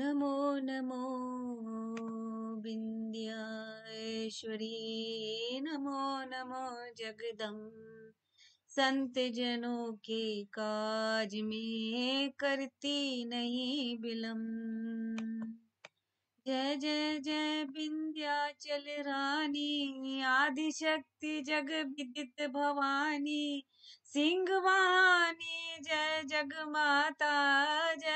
नमो नमो विन्द्याश्वरी नमो नमो जगदम संत जनों के काज में करती नहीं बिलम जय जय जय विंध्याचल रानी आदिशक्ति जग विदित भवानी सिंह वाहनी जय जग माता जय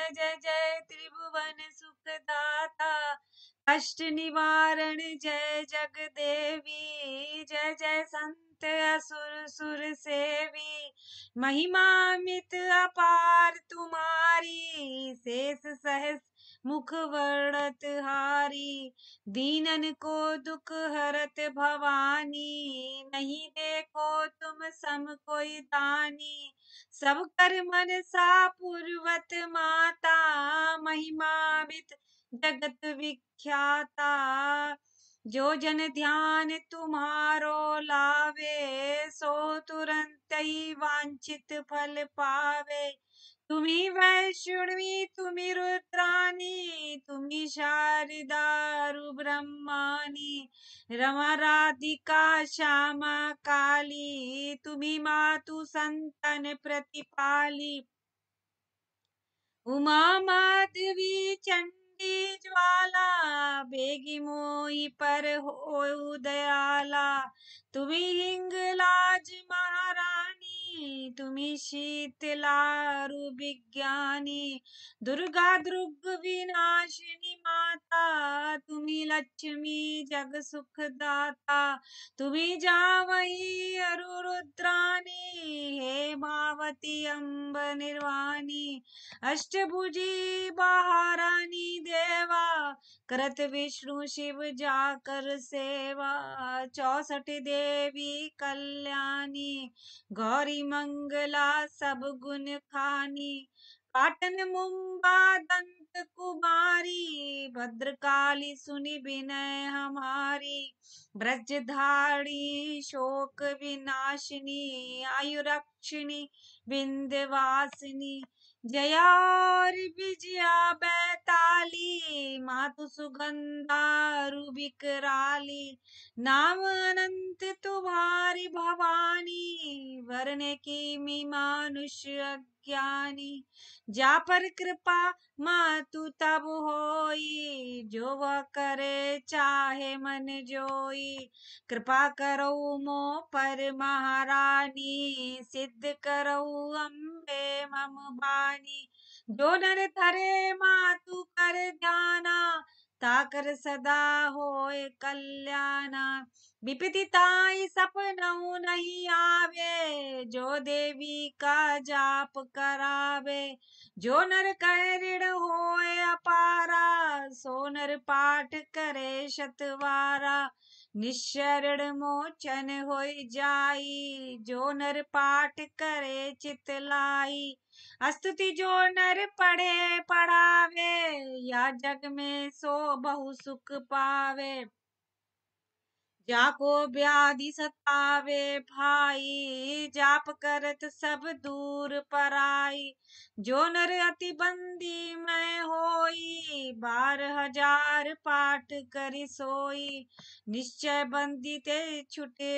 अष्ट निवारण जय जग देवी जय जय संत असुर सुर सेवी महिमा मित अपार तुम्हारी शेष सहस मुख वर्णत हारी दीनन को दुख हरत भवानी नहीं देखो तुम सम कोई दानी सब कर मन सा पूर्वत माता महिमा मित जगत विख्याता जो जन ध्यान तुम्हारो लावे सो तुरंत ही वांछित फल पावे तुम्ही वैष्णवी तुम्ही रुद्राणी तुम्ही शारदारु ब्रह्मानी रमा राधिका श्यामा काली तुम्ही मातु संतन प्रतिपाली उमा माधवी चंड ज्वाला बेगी मोई पर हो उदयाला तुम्हें हिंगलाज महारानी तुम्हें शीतलारु विज्ञानी दुर्गा दुर्ग विनाशिनी माता तुम्हें लक्ष्मी जग सुख दाता तुम्ही जावई अरुरुद्राणी हे भावती अंब निर्वाणी अष्टभुजी बहारानी देवा कृत विष्णु शिव जाकर सेवा चौसठ देवी कल्याणी गौरी मंगला सब गुण खानी पाटन मुंबा दंत भद्रकाली सुनि विनय हमारी ब्रजधारी शोक विनाशिनी आयुरक्त दक्षिणी विंध्यवासिनी जया विजया बैताली मातु सुगंधा रुबिकराली नाम अनंत तुम्हारी भवानी वर्ण की मी मनुष्य ज्ञानी जा पर कृपा मातु तब होई जो व करे चाहे मन जोई कृपा करो मो पर महारानी सिद्ध सिद्ध करऊ अम्बे मम बानी जो नर धरे मातु कर जाना साकर सदा होए कल्याण विपतिताई सपनऊ नहीं आवे जो देवी का जाप करावे जो नर कह ऋण होए अपारा सो नर पाठ करे शतवारा निशरण मोचन हो जाई जो नर पाठ करे चितलाई अस्तुति जो नर पढ़े पढ़ावे या जग में सो बहु सुख पावे जाको व्याधि सतावे भाई जाप करत सब दूर पराई जो नर अति बंदी मैं होई बार हजार पाठ करी सोई निश्चय बंदी ते छुटे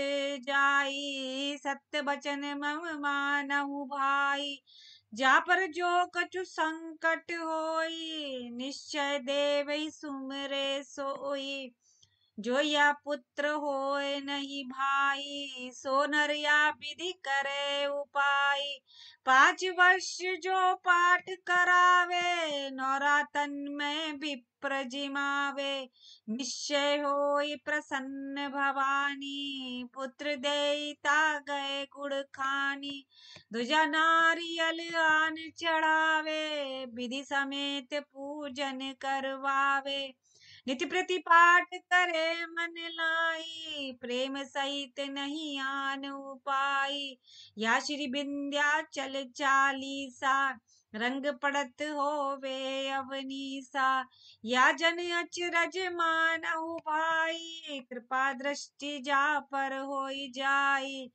जाई सत्य बचन मम मानहु भाई जा पर जो कछु संकट होई निश्चय देवई सुमरे सोई जो या पुत्र होए नहीं भाई सोनर या विधि करे उपाय पांच वर्ष जो पाठ करावे नौरातन में विप्र जिमावे निश्चय होई प्रसन्न भवानी पुत्र देता गए गुड़ खानी दुजा नारियल आन चढ़ावे विधि समेत पूजन करवावे नित पाठ करे मन लाई प्रेम सहित नहीं आन उपाई या श्री बिंद्या चल चालीसा रंग पड़त हो वे अवनीसा या जन अचरज मान भाई कृपा दृष्टि जा पर हो जाई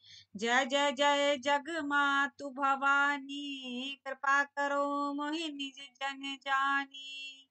जय जय जय जग मातु भवानी कृपा करो मोहि निज जन जानी